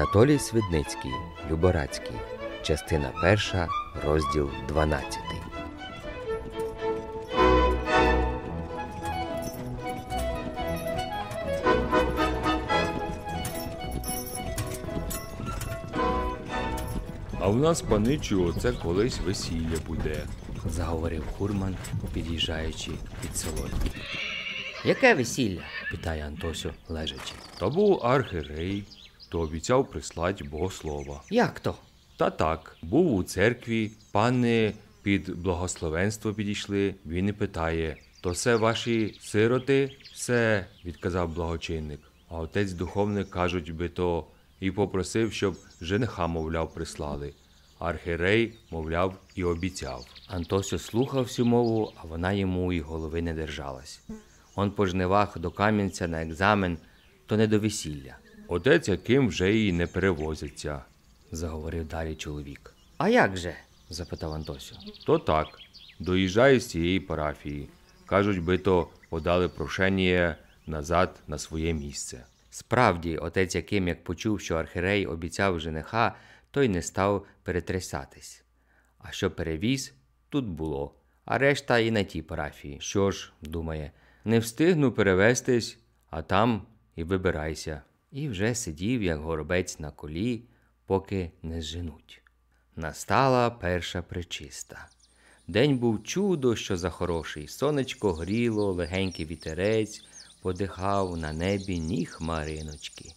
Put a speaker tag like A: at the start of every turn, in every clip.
A: Анатолій Свідницький, Люборацький, частина 1, розділ 12. А в нас, паничу, оце колись весілля буде, заговорив Хурман, під'їжджаючи під солодки. Яке весілля? питає Антосю лежачи. То був архирей, то обіцяв прислати богослова. Як то? Та так, був у церкві, пани під благословенство підійшли, він і питає то все ваші сироти, все, відказав благочинник. А отець духовник кажуть би то і попросив, щоб жениха, мовляв, прислали. Архірей, мовляв, і обіцяв. Антосю слухав всю мову, а вона йому і голови не держалась. Он по жнивах до Кам'янця на екзамен, то не до весілля отець, яким вже і не перевозиться, заговорив далі чоловік. А як же? запитав Антосю. То так. Доїжджаю з цієї парафії. Кажуть, би то подали прошення назад на своє місце. Справді, отець яким, як почув, що архірей обіцяв жениха, той не став перетрясатись. А що перевіз, тут було, а решта і на тій парафії. Що ж, думає, не встигну перевестись, а там і вибирайся і вже сидів, як горобець на колі, поки не зженуть. Настала перша причиста. День був чудо, що за хороший. Сонечко гріло, легенький вітерець подихав на небі ні хмариночки.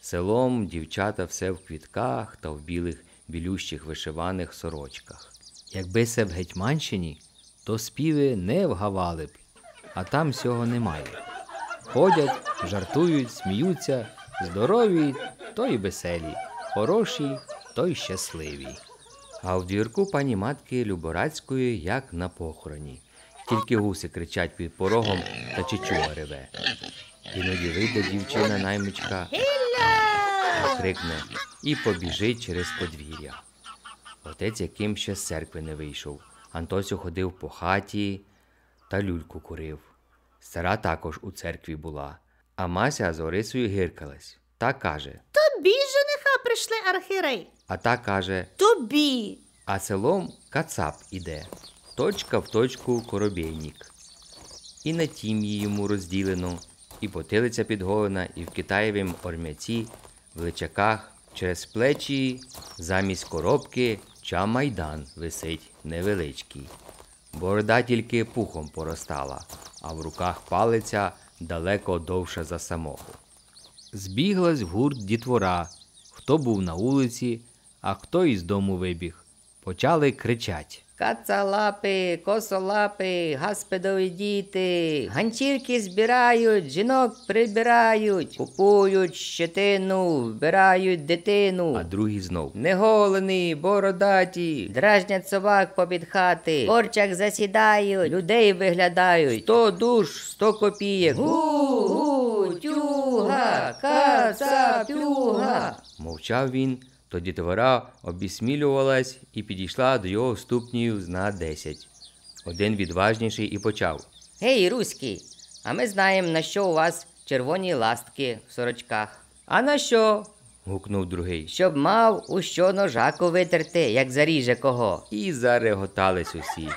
A: Селом дівчата все в квітках та в білих білющих вишиваних сорочках. Якби це в Гетьманщині, то співи не вгавали б, а там цього немає. Ходять, жартують, сміються, здорові, то й веселі, хороші, то й щасливі. А в двірку пані матки Люборацької, як на похороні. Тільки гуси кричать під порогом та чечуга реве. Іноді вийде дівчина наймичка, крикне і побіжить через подвір'я. Отець яким ще з церкви не вийшов. Антосю ходив по хаті та люльку курив. Стара також у церкві була, а Мася з Орисою гиркалась. Та каже
B: Тобі жениха прийшли архірей.
A: А та каже
B: Тобі.
A: А селом кацап іде, точка в точку коробейнік. І на тім її йому розділено, і потилиця підголена, і в Китаєвім орм'яці, в личаках, через плечі, замість коробки чамайдан висить невеличкий. Борода тільки пухом поростала, а в руках палиця далеко довше за самого. Збіглась в гурт дітвора, хто був на вулиці, а хто із дому вибіг. Почали кричать кацалапи, косолапи, гаспедові діти, ганчірки збирають, жінок прибирають, купують щетину, вбирають дитину. А другий знов неголені, бородаті, дражнять собак попід хати, корчак засідають, людей виглядають. Сто душ, сто копієк. Гу-гу, тюга, тюга, Мовчав він. Тоді товара обісмілювалась і підійшла до його ступнів на десять. Один відважніший і почав Гей, руський, а ми знаємо, на що у вас червоні ластки в сорочках. А на що? гукнув другий. Щоб мав у що ножаку витерти, як заріже кого. І зареготались усі.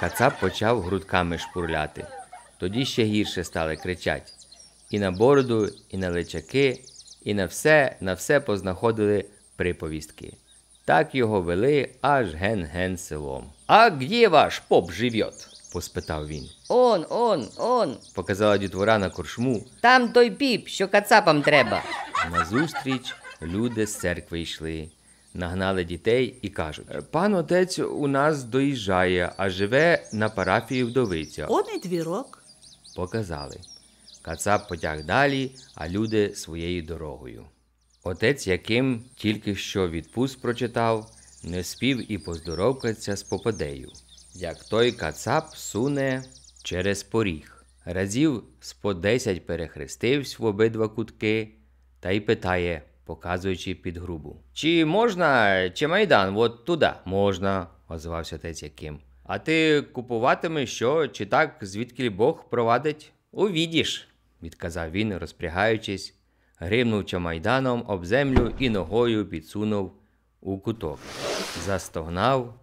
A: Кацап почав грудками шпурляти. Тоді ще гірше стали кричать і на бороду, і на личаки, і на все на все познаходили приповістки. Так його вели аж ген-ген селом. А где ваш поп живет? поспитав він. Он, он, он, показала дітвора на коршму. Там той піп, що кацапам треба. Назустріч люди з церкви йшли, нагнали дітей і кажуть: Пан отець у нас доїжджає, а живе на парафії вдовиця. Он
B: і двірок.
A: Показали. Кацап потяг далі, а люди своєю дорогою. Отець, яким тільки що відпуст прочитав, не спів і поздоровкатися з попадею, як той кацап суне через поріг. Разів з по десять перехрестивсь в обидва кутки та й питає, показуючи під грубу: Чи можна, чи майдан, от туди можна, озвався отець Яким. А ти купуватимеш що, чи так, звідки Бог провадить? Увідіш відказав він, розпрягаючись, гримнув чамайданом об землю і ногою підсунув у куток. Застогнав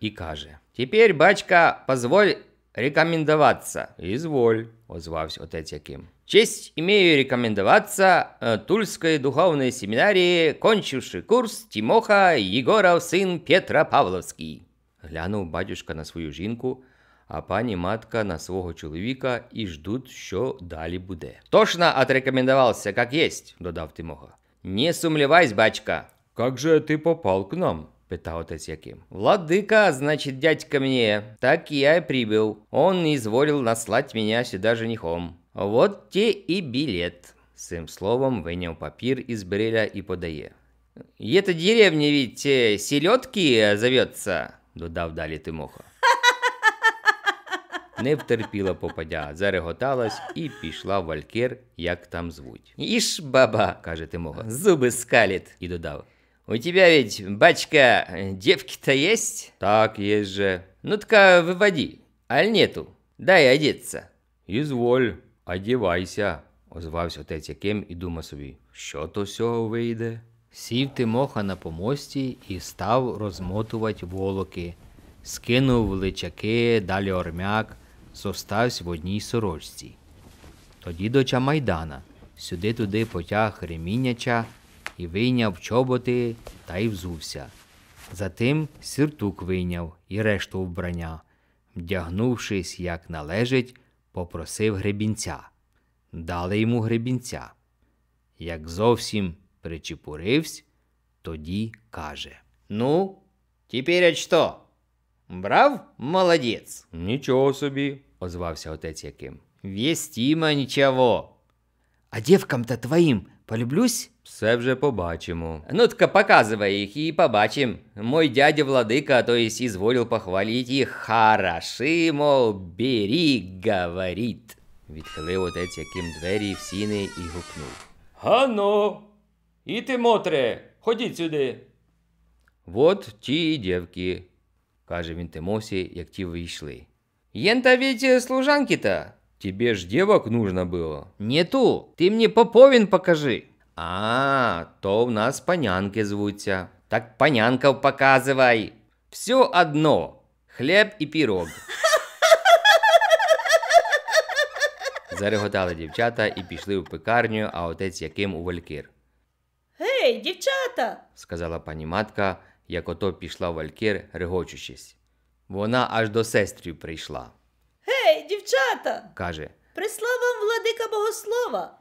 A: і каже: Тепер, батька, позволь рекомендуватися. Ізволь, озвався отець Яким. Честь имею рекомендоваться е, Тульской духовной семинарии, кончивший курс Тимоха Егоров, сын Петра Павловський. Глянув батюшка на свою жінку, а пані матка на свого чоловіка і ждуть, що далі буде. Точно отрекомендувався, як єсть, додав Тимоха. Не сумлівайся, бачка. Как же ти попав к нам? питал отец Яким. «Владыка, значит, дядька мне, так я и прибыл. Он изволил наслать меня сюда женихом. Вот те и билет». С Сим словом вынял папир из бреля и подае. «И эта деревня ведь селедки зовется?» – додав далі Тимоха. не втерпіла попадя, зареготалась і пішла в валькір, як там звуть. Іш, баба, каже Тимога, зуби скаліт, і додав. У тебе ведь, бачка, дівки та єсть? Так, есть же. Ну тка выводи, аль нету, дай одеться. Ізволь, одівайся, озвався отець Яким і думав собі, що то сього вийде. Сів Тимоха на помості і став розмотувати волоки, скинув личаки, далі ормяк, зостався в одній сорочці. Тоді доча майдана сюди-туди потяг реміняча і вийняв чоботи та й взувся. Затим сіртук вийняв і решту вбрання. Вдягнувшись, як належить, попросив гребінця. Дали йому гребінця. Як зовсім причепуривсь, тоді каже Ну, тепер що? Брав молодець? Нічого собі озвався отець Яким. Вєстіма нічого. А дівкам-то твоїм полюблюсь? Все вже побачимо. Ну тка показывай їх і побачим. Мой дядя владика, то есть изволил похвалить їх хороши, мол, бери, говорит. Відхилив отець Яким двері в сіни і гукнув. Гано, і ти мотре, ходіть сюди. От ті дівки, каже він Тимосі, як ті вийшли. Ента ведь э, служанки-то. Тебе ж девок нужно было. Нету, ты мне поповин покажи. А, то у нас панянки звуться. Так панянков показывай. Все одно, хлеб и пирог. Зареготали дівчата і пішли в пекарню, а отець яким у валькір.
B: Гей, дівчата,
A: сказала пані матка, як ото пішла в валькір, регочучись. Вона аж до сестрів прийшла.
B: Гей, дівчата. каже. Прислав вам владика богослова.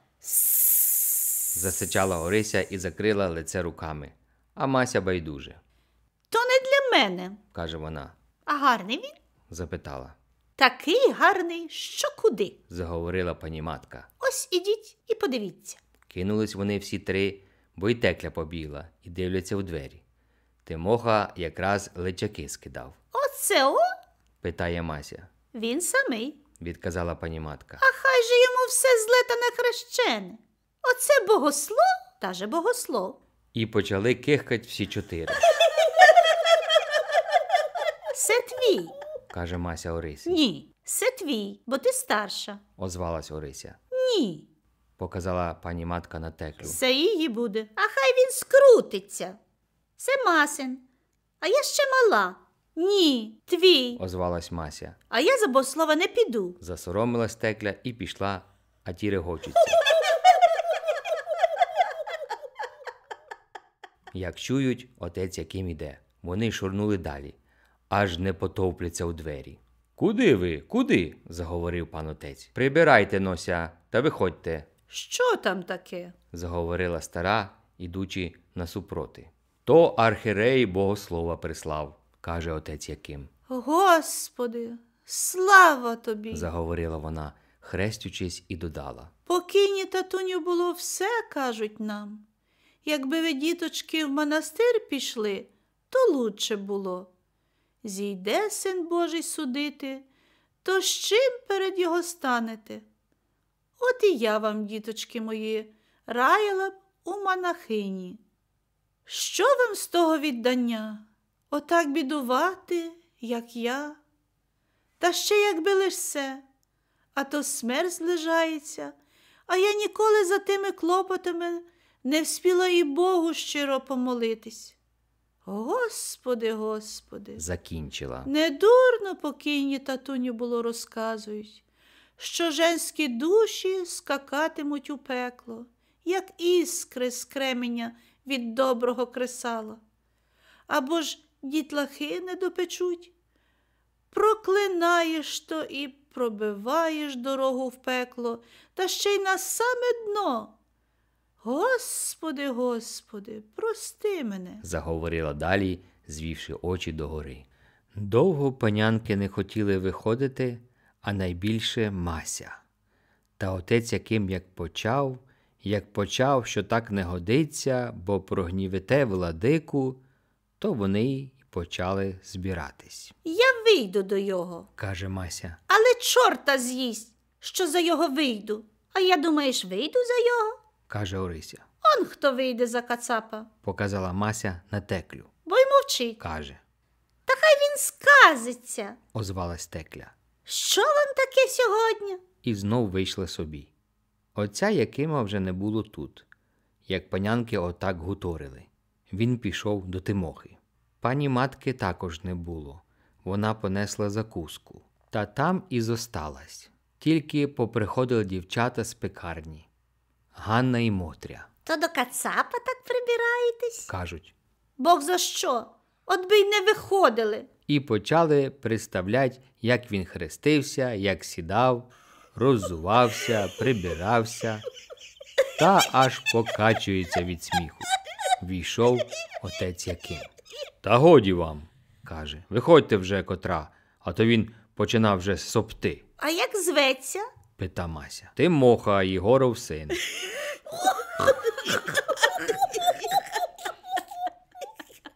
A: засичала Орися і закрила лице руками. А Мася байдуже.
B: То не для мене,
A: каже вона.
B: А гарний він?
A: запитала.
B: Такий гарний, що куди?
A: заговорила пані матка.
B: Ось ідіть і подивіться.
A: Кинулись вони всі три, бо й текля побігла, і дивляться у двері. Тимоха якраз личаки скидав.
B: Оце о?
A: питає Мася.
B: Він самий,
A: відказала пані матка.
B: А хай же йому все зле та нехрещене. Оце богослов та же богослов.
A: І почали кихкать всі чотири.
B: Це твій,
A: каже Мася Орисі.
B: Ні, це твій, бо ти старша,
A: озвалась Орися. Ні, показала пані матка на теклю.
B: Це її буде. А хай він скрутиться. Це Масин. А я ще мала. Ні, твій,
A: озвалась Мася.
B: А я за Бослава не піду.
A: Засоромилась текля і пішла, а ті регочуться. Як чують, отець яким іде. Вони шурнули далі, аж не потовпляться у двері. Куди ви? Куди? заговорив пан отець. Прибирайте нося та виходьте.
B: Що там таке?
A: заговорила стара, ідучи насупроти. То архірей Богослова прислав, каже отець Яким.
B: Господи, слава тобі!
A: заговорила вона, хрестючись, і додала.
B: Покійні татуню було все, кажуть нам. Якби ви, діточки, в монастир пішли, то лучше було. Зійде син Божий судити, то з чим перед його станете? От і я вам, діточки мої, раяла б у монахині. Що вам з того віддання? Отак бідувати, як я, та ще якби лиш а то смерть злежається, а я ніколи за тими клопотами не вспіла і Богу щиро помолитись. Господи, Господи, закінчила. Недурно покійні татуню було розказують, що женські душі скакатимуть у пекло, як іскри з кременя від доброго кресала. Або ж дітлахи не допечуть. Проклинаєш то і пробиваєш дорогу в пекло, та ще й на саме дно. Господи, Господи, прости мене,
A: заговорила далі, звівши очі догори. Довго панянки не хотіли виходити, а найбільше мася. Та отець, яким як почав, як почав, що так не годиться, бо прогнівете владику, то вони й почали збиратись.
B: Я вийду до його,
A: каже Мася.
B: Але чорта з'їсть, що за його вийду. А я думаєш, вийду за його?
A: каже Орися.
B: Он хто вийде за Кацапа,
A: показала Мася на теклю.
B: Бо й мовчить. каже. Та хай він сказиться,
A: озвалась текля.
B: Що вам таке сьогодні?
A: І знов вийшла собі отця Якима вже не було тут, як панянки отак гуторили. Він пішов до Тимохи. Пані матки також не було. Вона понесла закуску. Та там і зосталась. Тільки поприходили дівчата з пекарні Ганна і Мотря.
B: То до Кацапа так прибираєтесь? кажуть. Бог за що? От би й не виходили.
A: І почали представлять, як він хрестився, як сідав роззувався, прибирався та аж покачується від сміху. Війшов отець Яким. Та годі вам, каже, виходьте вже котра, а то він починав вже сопти.
B: А як зветься?
A: пита Мася. Ти моха Єгоров син.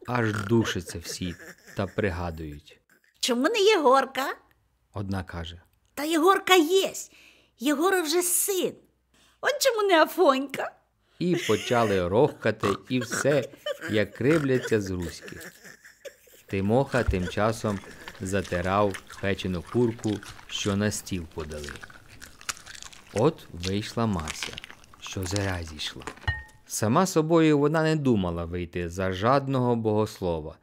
A: Аж душаться всі та пригадують.
B: Чому не Єгорка?
A: Одна каже
B: та Єгорка єсть. Єгора вже син. От чому не Афонька?
A: І почали рохкати і все, як кривляться з Руськи. Тимоха тим часом затирав печену курку, що на стіл подали. От вийшла Мася, що зара зійшла. Сама собою вона не думала вийти за жадного богослова,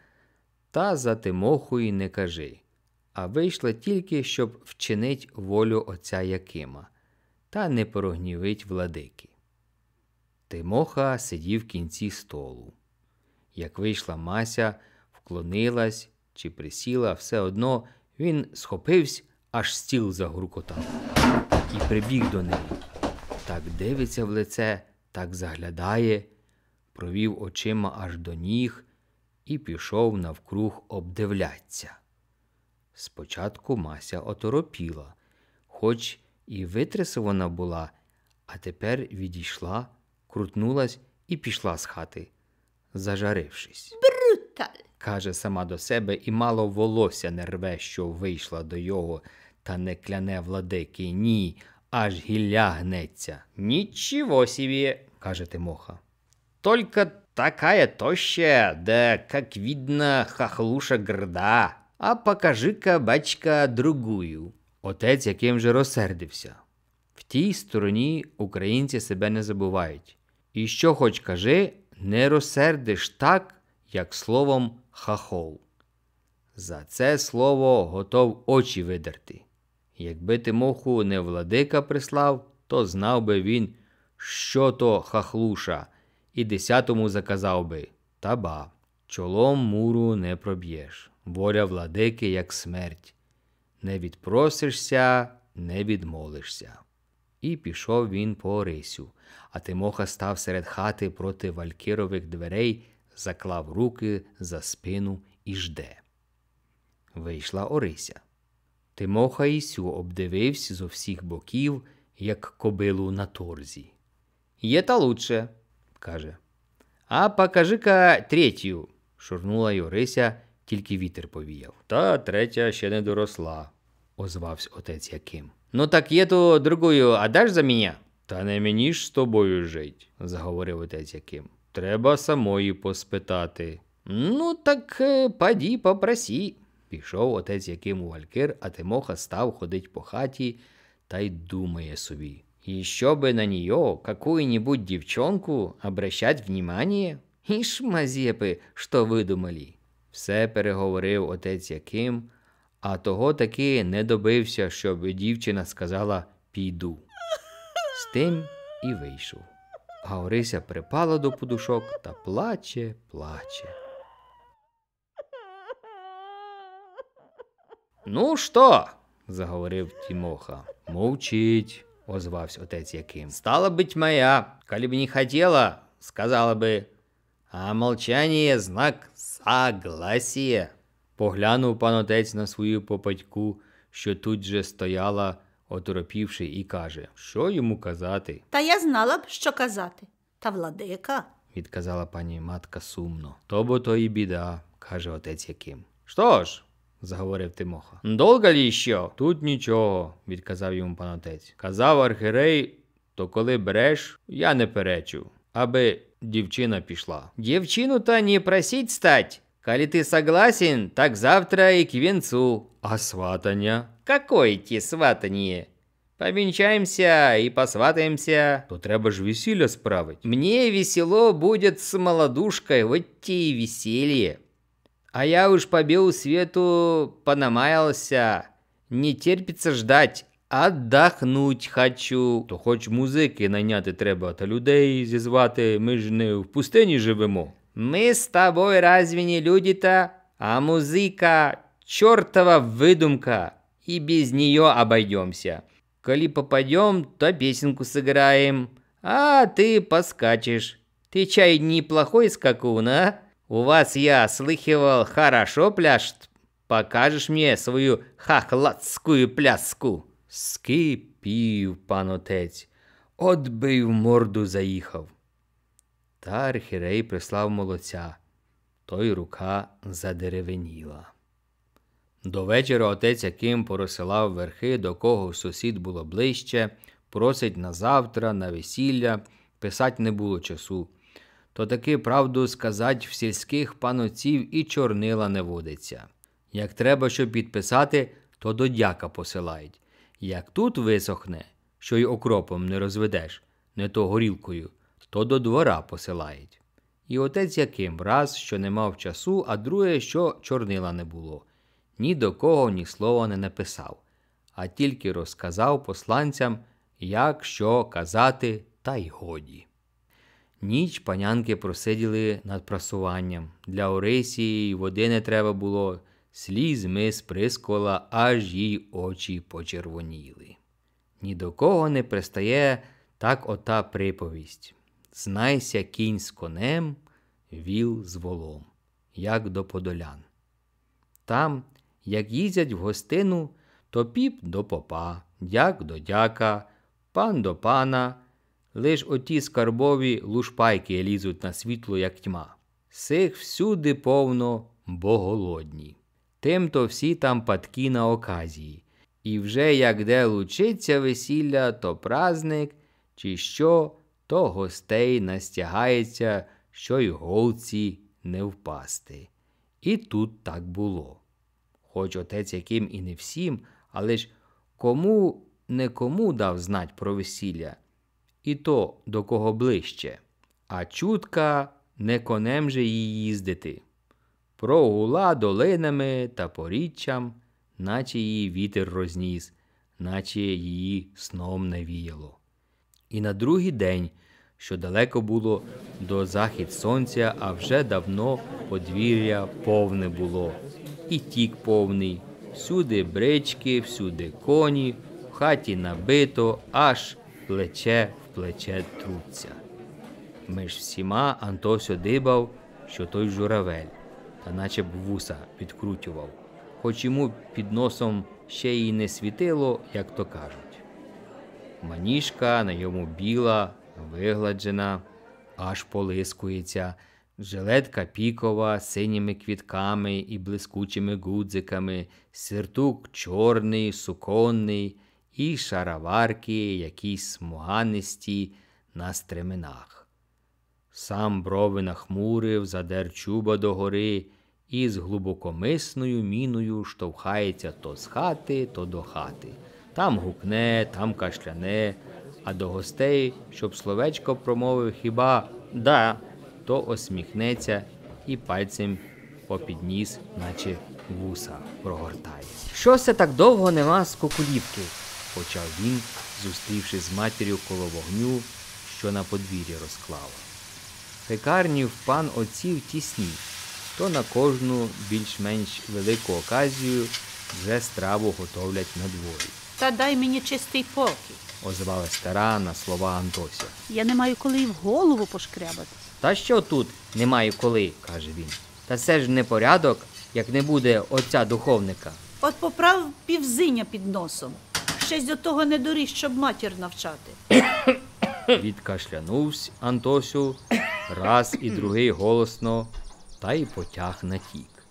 A: та за Тимохою не кажи а вийшла тільки, щоб вчинить волю отця Якима, та не порогнівить владики. Тимоха сидів в кінці столу. Як вийшла Мася, вклонилась чи присіла, все одно він схопився, аж стіл загуркотав і прибіг до неї. Так дивиться в лице, так заглядає, провів очима аж до ніг і пішов навкруг обдивляться. Спочатку мася оторопіла, хоч і витрясована була, а тепер відійшла, крутнулась і пішла з хати, зажарившись. Бруталь! каже сама до себе і мало волосся не рве, що вийшла до його, та не кляне владики. Ні, аж гілля гнеться. Нічого сіві, каже Тимоха. Только такая тоща, де як видно, хахлуша горда а покажи-ка, бачка, другую. Отець яким же розсердився. В тій стороні українці себе не забувають. І що хоч кажи, не розсердиш так, як словом хахол. За це слово готов очі видерти. Якби ти моху не владика прислав, то знав би він, що то хахлуша, і десятому заказав би Таба, чолом муру не проб'єш воля владики, як смерть. Не відпросишся, не відмолишся. І пішов він по Орисю, а Тимоха став серед хати проти валькірових дверей, заклав руки за спину і жде. Вийшла Орися. Тимоха Ісю обдивився зо всіх боків, як кобилу на торзі. Є та лучше, каже. А покажи-ка третю, шурнула Орися тільки вітер повіяв. Та третя ще не доросла, озвався отець Яким. Ну так є то другою, а даш за мене? Та не мені ж з тобою жить, заговорив отець Яким. Треба самої поспитати. Ну, так е, паді попросі. Пішов отець Яким у валькир, а Тимоха став ходить по хаті та й думає собі. І що би на нього яку нибудь девчонку, обращать внимание? Ишь, що что выдумали? Все переговорив отець Яким, а того таки не добився, щоб дівчина сказала Піду. З тим і вийшов. А Орися припала до подушок та плаче, плаче. Ну що? заговорив Тімоха. Мовчить, озвався отець Яким. Стала бить моя, коли б не хотіла, сказала би, а молчання знак Согласіє. Поглянув пан отець на свою попадьку, що тут же стояла, оторопівши, і каже, що йому казати.
B: Та я знала б, що казати. Та владика,
A: відказала пані матка сумно. То бо то і біда, каже отець Яким. Що ж? заговорив Тимоха. Долго лі що? Тут нічого, відказав йому пан отець. Казав архірей, то коли береш, я не перечу, аби Дівчина пішла. Дівчину та не просіть стать. Коли ты согласен, так завтра и к венцу. А сватання? Какой ті сватання? Повінчаємся і посватаємся. То треба ж весілля справить. Мне весело будет с молодушкой, вот те и веселье. А я уж по белу свету понамаялся. Не терпится ждать. Отдохнуть хочу, то хоч музики найняти треба, та людей зізвати. Ми ж не в пустині живемо. Ми з тобою разві не люди та, а музика чортова видумка, и без нее обойдемся. Коли попадем, то песенку сыграем, а ты поскачешь. Ты чай неплохой скакун, а? У вас, я слыхивал, хорошо пляшет. Покажешь мне свою хохлатскую пляску?» Скипів пан отець, от би й в морду заїхав. Та архірей прислав молодця, той рука задеревеніла. До вечора отець Аким поросилав верхи, до кого сусід було ближче, просить на завтра, на весілля, писать не було часу. То таки правду сказать в сільських панотців і чорнила не водиться. Як треба що підписати, то до дяка посилають. Як тут висохне, що й окропом не розведеш, не то горілкою, то до двора посилають. І отець яким раз, що не мав часу, а друге, що чорнила не було, ні до кого ні слова не написав, а тільки розказав посланцям, як що казати, та й годі. Ніч панянки просиділи над прасуванням. Для Орисії води не треба було слізьми сприскувала, аж їй очі почервоніли. Ні до кого не пристає так ота приповість Знайся кінь з конем, віл з волом, як до подолян. Там, як їздять в гостину, то піп до попа, дяк до дяка, пан до пана, лиш оті скарбові лушпайки лізуть на світло, як тьма. Сих всюди повно, бо голодні тим то всі там падки на оказії. І вже як де лучиться весілля, то праздник, чи що, то гостей настягається, що й голці не впасти. І тут так було. Хоч отець яким і не всім, але ж кому не кому дав знать про весілля, і то до кого ближче, а чутка не конем же їй їздити прогула долинами та поріччям, наче її вітер розніс, наче її сном не віяло. І на другий день, що далеко було до захід сонця, а вже давно подвір'я повне було, і тік повний. Всюди брички, всюди коні, в хаті набито, аж плече в плече труться. Ми ж всіма Антосьо дибав, що той журавель та наче б вуса підкрутював, хоч йому під носом ще й не світило, як то кажуть. Маніжка на йому біла, вигладжена, аж полискується, жилетка пікова з синіми квітками і блискучими гудзиками, сиртук чорний, суконний, і шараварки якісь смуганисті на стременах сам брови нахмурив, задер чуба догори і з глибокомисною міною штовхається то з хати, то до хати. Там гукне, там кашляне, а до гостей, щоб словечко промовив хіба да, то осміхнеться і пальцем попідніс, наче вуса прогортає. Що це так довго нема з кукулівки? почав він, зустрівши з матір'ю коло вогню, що на подвір'ї розклала. Пекарні в пан отців тісні, то на кожну більш-менш велику оказію вже страву готовлять на дворі.
B: Та дай мені чистий покій,
A: озвала стара на слова Антося.
B: Я не маю коли й в голову пошкрябати.
A: Та що тут немає коли, каже він. Та це ж не порядок, як не буде отця духовника.
B: От поправ півзиня під носом. Щось до того не доріг, щоб матір навчати.
A: Відкашлянувсь Антосю раз і другий голосно та й потяг на тік,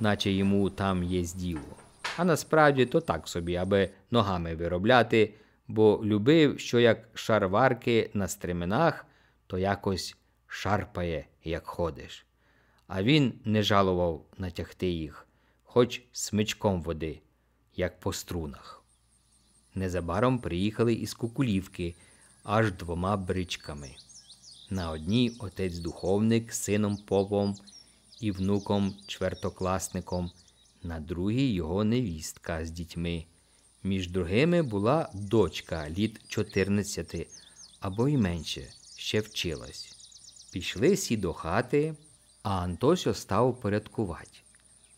A: наче йому там є здіво. А насправді то так собі, аби ногами виробляти, бо любив, що як шарварки на стременах, то якось шарпає, як ходиш. А він не жалував натягти їх, хоч смичком води, як по струнах. Незабаром приїхали із Кукулівки аж двома бричками. На одній отець духовник з сином попом і внуком чвертокласником, на другій його невістка з дітьми. Між другими була дочка літ 14 або й менше ще вчилась. Пішли сі до хати, а Антосьо став порядкувати,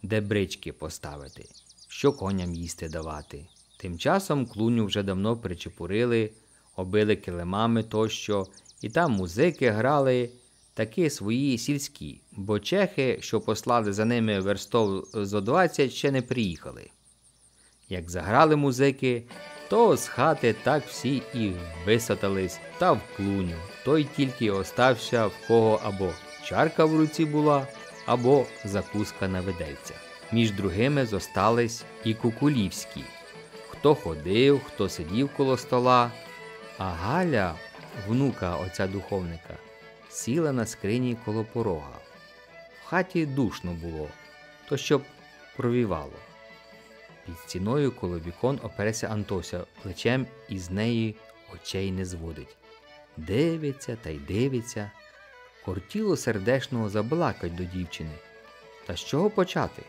A: де брички поставити, що коням їсти давати. Тим часом клуню вже давно причепурили обили килимами тощо, і там музики грали такі свої сільські, бо чехи, що послали за ними верстов зо 20, ще не приїхали. Як заграли музики, то з хати так всі і висатались та в клуню. Той тільки остався в кого або чарка в руці була, або закуска на ведельцях. Між другими зостались і кукулівські. Хто ходив, хто сидів коло стола, а Галя, внука отця духовника, сіла на скрині коло порога. В хаті душно було, то щоб провівало. Під стіною коло вікон опереться Антося плечем і з неї очей не зводить. Дивиться та й дивиться. Кортіло сердешного заблакать до дівчини. Та з чого почати?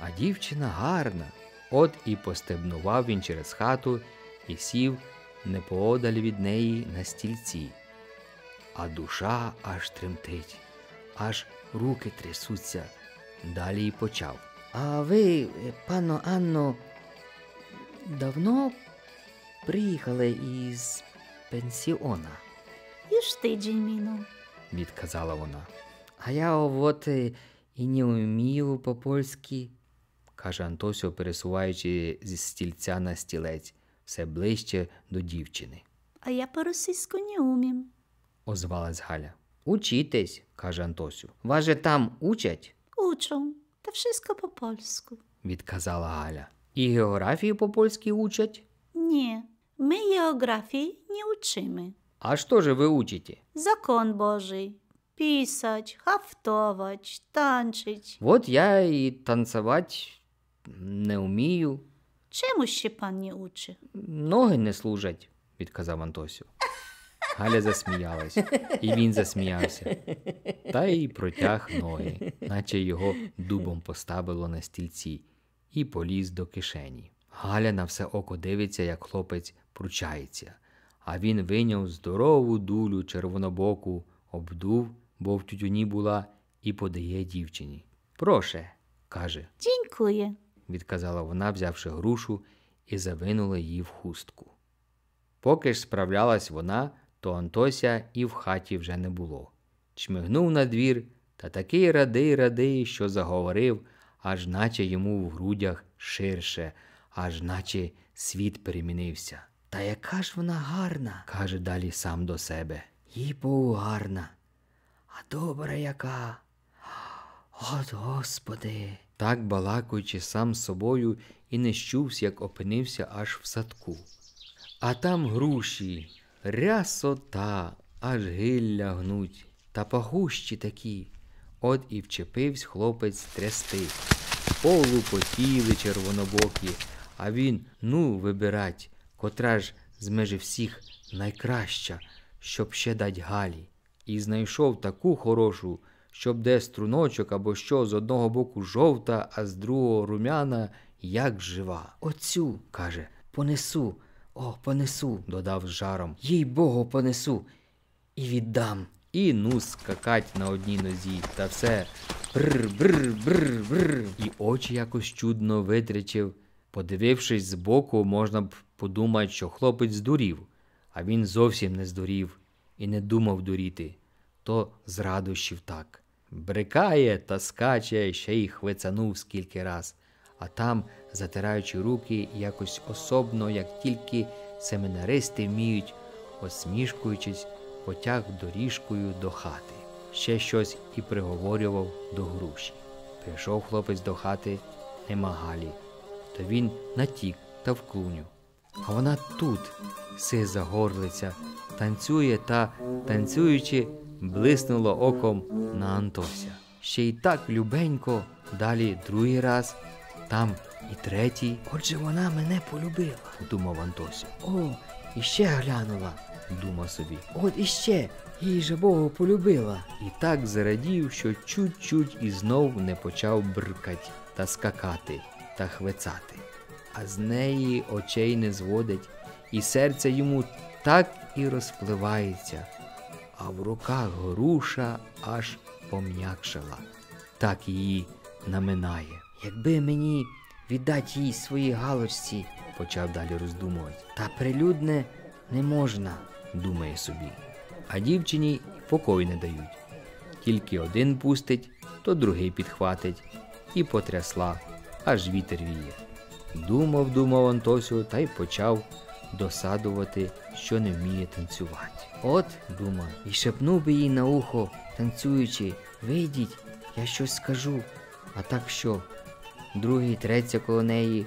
A: А дівчина гарна. От і постебнував він через хату і сів неподаль від неї на стільці, а душа аж тремтить, аж руки трясуться. Далі й почав. А ви, пано Анно, давно приїхали із пенсіона?
B: Іж тиждень міну,
A: відказала вона. А я от е, і не вмію по польськи, каже Антосіо, пересуваючи зі стільця на стілець все ближче до дівчини.
B: А я по російську не умім,
A: озвалась Галя. Учітесь, каже Антосю. Вас же там учать?
B: Учу, та все по польську,
A: відказала Галя. І географію по польськи учать?
B: Ні, ми географії не учимо.
A: А що же ви учите?
B: Закон Божий. Писать, хафтовать, танчить.
A: Вот я і танцевать не вмію.
B: Чому ще пан не учи?
A: Ноги не служать, відказав Антосю. Галя засміялась, і він засміявся, та й протяг ноги, наче його дубом поставило на стільці, і поліз до кишені. Галя на все око дивиться, як хлопець пручається, а він виняв здорову дулю червонобоку, обдув, бо в тютюні була, і подає дівчині. Проше, каже. Дякую відказала вона, взявши грушу, і завинула її в хустку. Поки ж справлялась вона, то Антося і в хаті вже не було. Чмигнув на двір та такий радий радий, що заговорив, аж наче йому в грудях ширше, аж наче світ перемінився. Та яка ж вона гарна, каже далі сам до себе. Їй богу гарна, а добра яка. От господи так балакуючи сам з собою, і не щувсь, як опинився аж в садку. А там груші, рясота, аж гилля гнуть, та пахущі такі. От і вчепивсь хлопець трясти. Полупотіли червонобокі, а він, ну, вибирать, котра ж з межі всіх найкраща, щоб ще дать Галі. І знайшов таку хорошу щоб де струночок або що з одного боку жовта, а з другого румяна, як жива. Оцю, каже, понесу, о, понесу, додав з жаром. Їй богу, понесу і віддам. І ну скакать на одній нозі, та все брр, бр брр, бр І очі якось чудно витрячив. Подивившись збоку, можна б подумати, що хлопець здурів, а він зовсім не здурів і не думав дуріти, то з радощів так брикає та скаче, ще й хвицанув скільки раз, а там, затираючи руки, якось особно, як тільки семинаристи вміють, осмішкуючись, потяг доріжкою до хати. Ще щось і приговорював до груші. Прийшов хлопець до хати, нема Галі, то він натік та в клуню. А вона тут, си загорлиця, танцює та, танцюючи, блиснуло оком на Антося. Ще й так любенько, далі другий раз, там і третій. Отже, вона мене полюбила, подумав Антося. О, іще глянула, думав собі. От іще їй же Богу полюбила. І так зарадів, що чуть-чуть і знов не почав бркать та скакати та хвицати. А з неї очей не зводить, і серце йому так і розпливається а в руках груша аж пом'якшала, так її наминає. Якби мені віддати їй свої галочці, почав далі роздумувати, та прилюдне не можна, думає собі. А дівчині покою не дають. Тільки один пустить, то другий підхватить і потрясла, аж вітер віє. Думав, думав Антосю та й почав досадувати, що не вміє танцювати. От, думав, і шепнув би їй на ухо, танцюючи, вийдіть, я щось скажу. А так що? Другий треться коло неї,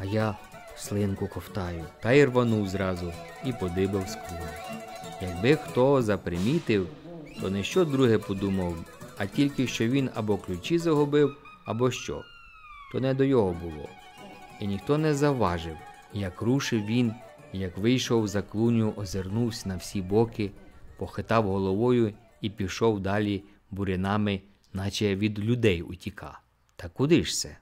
A: а я слинку ковтаю. Та й рванув зразу і подибав скло. Якби хто запримітив, то не що друге подумав, а тільки що він або ключі загубив, або що, то не до його було. І ніхто не заважив, як рушив він як вийшов за клуню, озирнувся на всі боки, похитав головою і пішов далі бурянами, наче від людей утіка. Та куди ж це?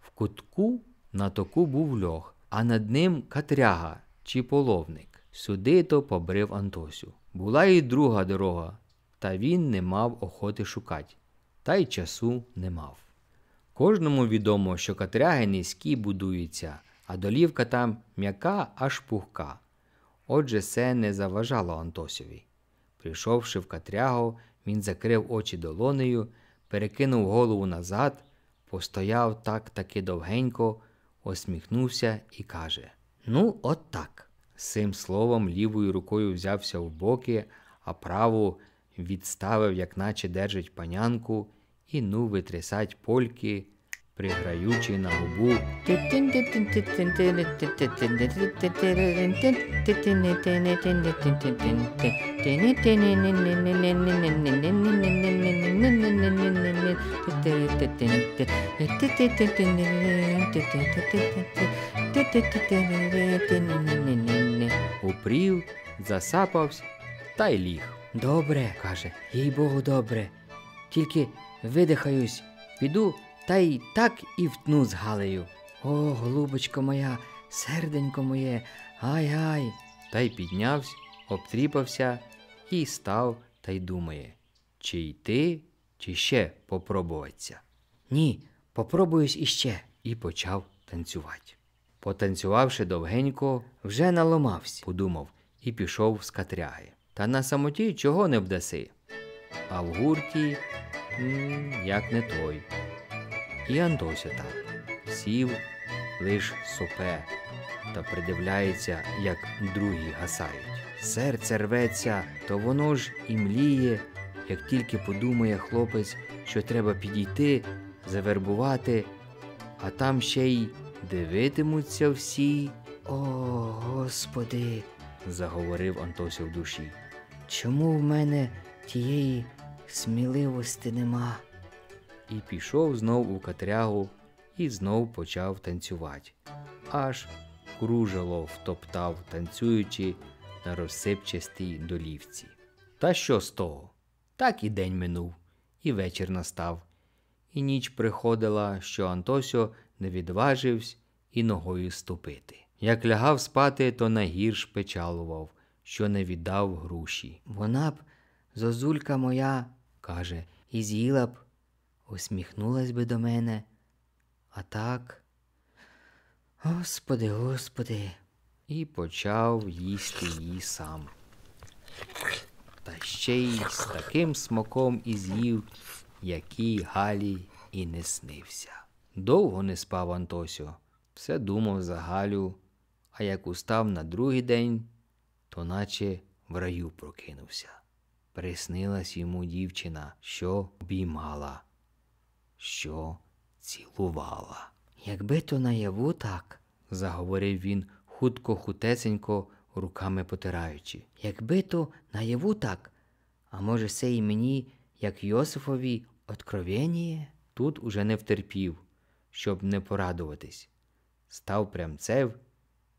A: В кутку на току був льох, а над ним катряга чи половник. Сюди то побрив Антосю. Була і друга дорога, та він не мав охоти шукати, та й часу не мав. Кожному відомо, що катряги низькі будуються а долівка там м'яка аж пухка. Отже, це не заважало Антосові. Прийшовши в катрягу, він закрив очі долонею, перекинув голову назад, постояв так таки довгенько, осміхнувся і каже: Ну, от так. Цим словом лівою рукою взявся в боки, а праву відставив, як наче держить панянку, і ну витрясать польки, приграючи на губу. Упрів, засапався та й ліг. Добре, каже, їй богу, добре. Тільки видихаюсь, піду та й так і втну з Галею. О, голубочко моя, серденько моє, ай-ай. Та й піднявся, обтріпався і став та й думає, чи йти, чи ще попробуватися. Ні, попробуюсь іще. І почав танцювати. Потанцювавши довгенько, вже наламався, подумав, і пішов з катряги. Та на самоті чого не вдаси. А в гурті, -м, як не той. І Андося так сів лиш сопе та придивляється, як другі гасають. Серце рветься, то воно ж і мліє, як тільки подумає хлопець, що треба підійти, завербувати, а там ще й дивитимуться всі. О, Господи, заговорив Антося в душі. Чому в мене тієї сміливості нема? і пішов знов у катрягу і знов почав танцювати. Аж кружело втоптав, танцюючи на розсипчастій долівці. Та що з того? Так і день минув, і вечір настав, і ніч приходила, що Антосьо не відважився і ногою ступити. Як лягав спати, то найгірш печалував, що не віддав груші. Вона б, зозулька моя, каже, і з'їла б усміхнулась би до мене, а так. Господи, господи, і почав їсти її сам. Та ще й з таким смаком і з'їв, який Галі і не снився. Довго не спав Антосю, все думав за Галю, а як устав на другий день, то наче в раю прокинувся. Приснилась йому дівчина, що обіймала що цілувала. Якби то наяву так, заговорив він, хутко хутесенько руками потираючи. Якби то наяву так, а може, це і мені, як Йосифові, откровеніє? Тут уже не втерпів, щоб не порадуватись. Став прямцев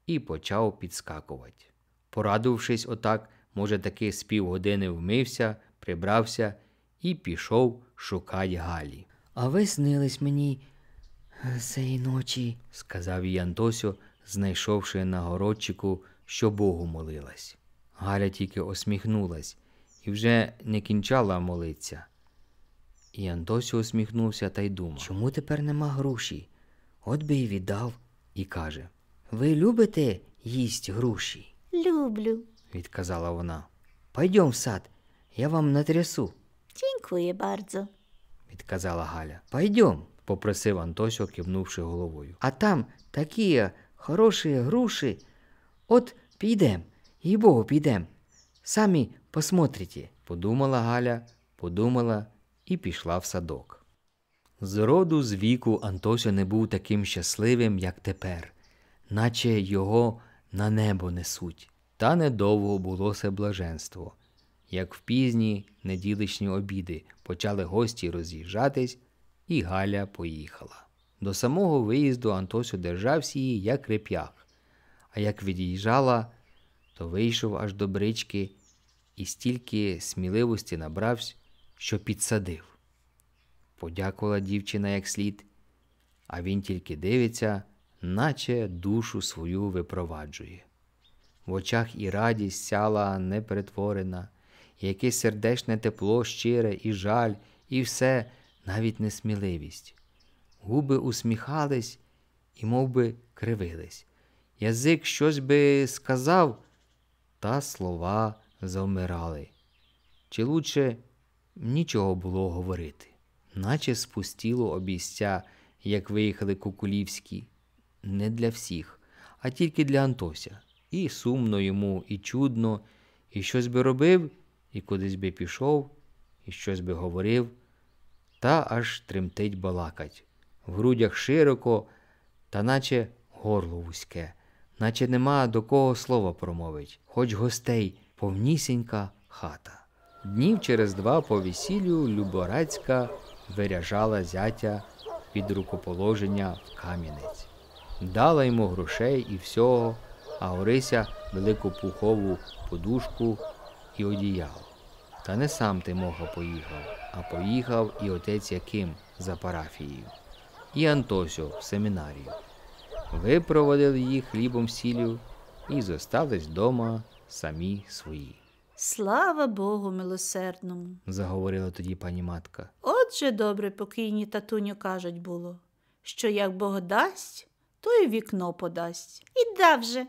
A: і почав підскакувати. Порадувавшись отак, може, таки з півгодини вмився, прибрався і пішов шукати Галі а ви снились мені е, цієї ночі, сказав їй Антосю, знайшовши на городчику, що Богу молилась. Галя тільки осміхнулась і вже не кінчала молитися. І Антосю усміхнувся та й думав Чому тепер нема груші? От би й віддав, і каже Ви любите їсть груші?
B: Люблю,
A: відказала вона. Пойдем в сад, я вам натрясу.
B: Дякую, bardzo
A: відказала Галя. Пойдем, попросив Антосьо, кивнувши головою. А там такі хороші груші. От підем, їй богу, підем. Самі посмотрите, подумала Галя, подумала і пішла в садок. З роду з віку Антося не був таким щасливим, як тепер, наче його на небо несуть, та недовго було це блаженство. Як в пізні неділичні обіди почали гості роз'їжджатись, і Галя поїхала. До самого виїзду Антось одержався її як реп'ях, а як від'їжджала, то вийшов аж до брички і стільки сміливості набравсь, що підсадив. Подякувала дівчина як слід, а він тільки дивиться, наче душу свою випроваджує. В очах і радість сяла неперетворена яке сердечне тепло щире і жаль, і все, навіть несміливість. Губи усміхались і мов би, кривились. Язик щось би сказав, та слова завмирали. Чи лучше нічого було говорити, наче спустіло обійстя, як виїхали кукулівські, не для всіх, а тільки для Антося. І сумно йому, і чудно, і щось би робив і кудись би пішов, і щось би говорив, та аж тремтить балакать. В грудях широко, та наче горло вузьке, наче нема до кого слова промовить, хоч гостей повнісінька хата. Днів через два по весіллю Люборацька виряжала зятя під рукоположення в Кам'янець, дала йому грошей і всього, а Орися велику пухову подушку і одіяло. Та не сам Тимоха поїхав, а поїхав і отець Яким за парафією, і Антосю в семінарію. Випроводили їх хлібом сіллю і зостались вдома самі свої.
B: Слава Богу милосердному,
A: заговорила тоді пані матка.
B: Отже, добре покійні татуню кажуть було, що як Бог дасть, то й вікно подасть. І дав же,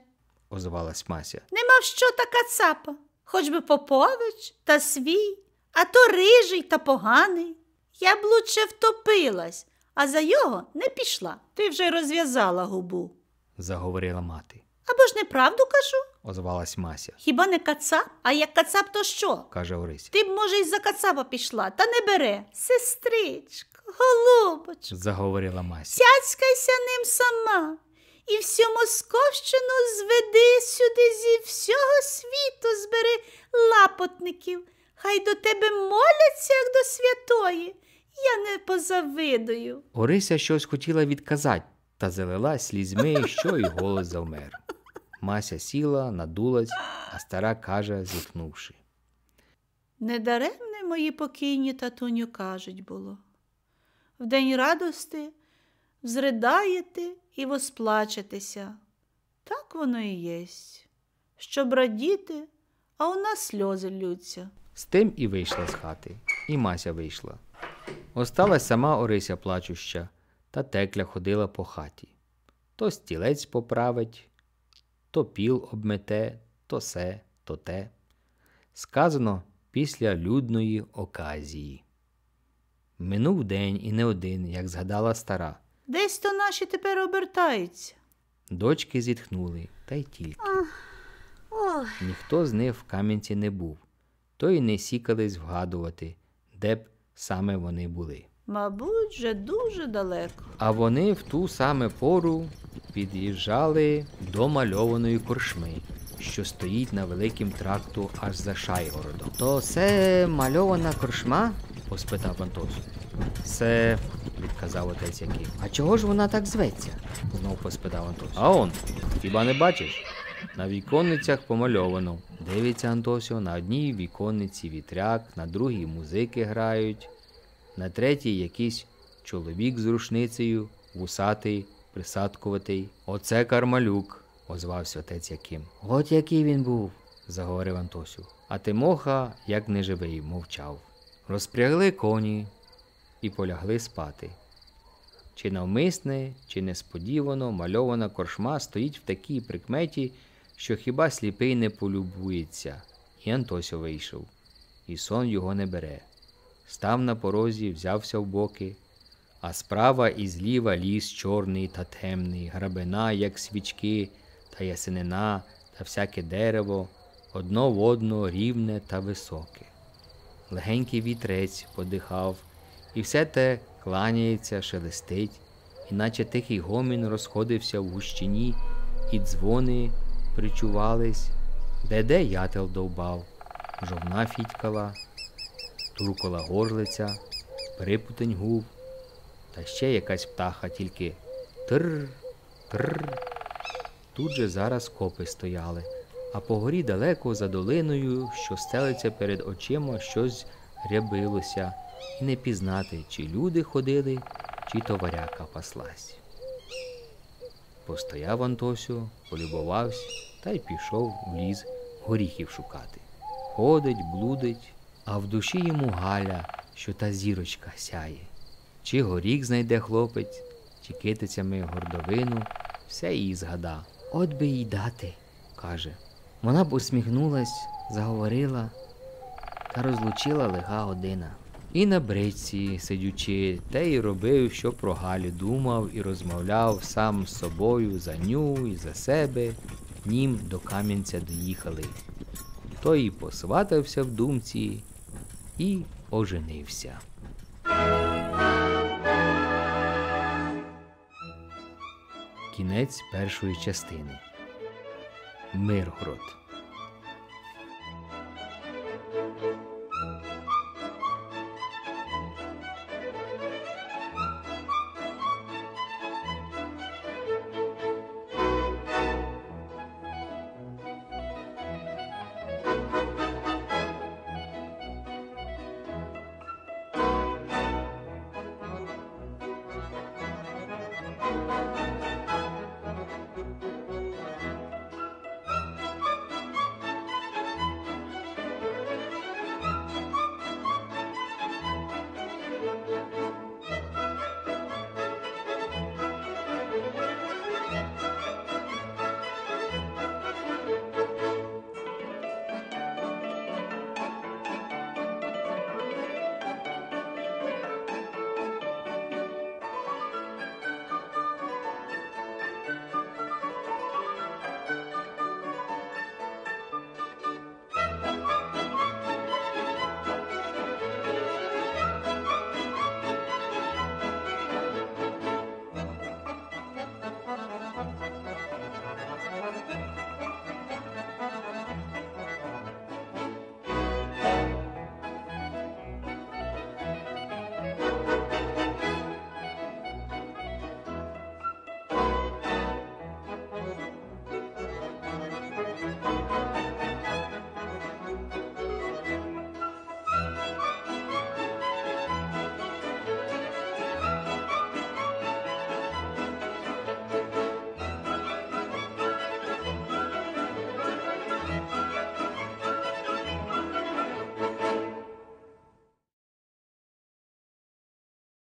A: озвалась Мася.
B: Нема в що така цапа хоч би Попович та свій, а то рижий та поганий. Я б лучше втопилась, а за його не пішла. Ти вже розв'язала губу,
A: заговорила мати.
B: Або ж неправду кажу,
A: озвалась Мася.
B: Хіба не кацап? А як кацап, то що? каже Орися. Ти б, може, й за кацапа пішла, та не бере. Сестричко, голубочко,
A: заговорила Мася.
B: Цяцькайся ним сама і всю Московщину зведи сюди зі всього світу збери лапотників. Хай до тебе моляться, як до святої. Я не позавидую.
A: Орися щось хотіла відказать, та залила слізьми, що й голос завмер. Мася сіла, надулась, а стара каже, зітхнувши.
B: Недаремне мої покійні татуню кажуть було. В день радости взридаєте і восплачетеся. Так воно і єсть. Щоб радіти, а у нас сльози лються.
A: З тим і вийшла з хати, і Мася вийшла. Осталась сама Орися плачуща, та текля ходила по хаті. То стілець поправить, то піл обмете, то се, то те. Сказано після людної оказії. Минув день і не один, як згадала стара.
B: Десь то наші тепер обертаються.
A: Дочки зітхнули, та й тільки.
B: Ах, ох.
A: Ніхто з них в Кам'янці не був, то й не сікались вгадувати, де б саме вони були.
B: Мабуть, вже дуже далеко.
A: А вони в ту саме пору під'їжджали до мальованої коршми, що стоїть на великім тракту аж за Шайгородом. То це мальована коршма? поспитав Антос. Це відказали тайцяки. А чого ж вона так зветься? знов поспитав Антось. А он, хіба не бачиш? На віконницях помальовано. Дивиться Антосіо, на одній віконниці вітряк, на другій музики грають, на третій якийсь чоловік з рушницею, вусатий, присадкуватий. Оце Кармалюк, озвався отець Яким. От який він був, заговорив Антосю. А Тимоха, як неживий, мовчав. Розпрягли коні, і полягли спати. Чи навмисне, чи несподівано мальована коршма стоїть в такій прикметі, що хіба сліпий не полюбується, і Антосю вийшов, і сон його не бере. Став на порозі, взявся в боки, а справа і зліва ліс чорний та темний, грабина, як свічки, та ясенина, та всяке дерево, одно в одно рівне та високе. Легенький вітрець подихав і все те кланяється, шелестить, іначе тихий гомін розходився в гущині, і дзвони причувались, де де ятел довбав, жовна фітькала, туркола горлиця, припутень губ, та ще якась птаха тільки тр, тр. Тут же зараз копи стояли, а по горі далеко за долиною, що стелиться перед очима, щось рябилося і не пізнати, чи люди ходили, чи товаряка паслась. Постояв Антосю, полюбувався та й пішов у ліс горіхів шукати. Ходить, блудить, а в душі йому Галя, що та зірочка сяє. Чи горіх знайде хлопець, чи китицями гордовину, все її згада. От би їй дати, каже. Вона б усміхнулась, заговорила та розлучила лиха година. І на бриці, сидючи, те й робив, що про Галі думав і розмовляв сам з собою за ню і за себе, нім до Кам'янця доїхали. Той і посватався в думці і оженився. Кінець першої частини Миргород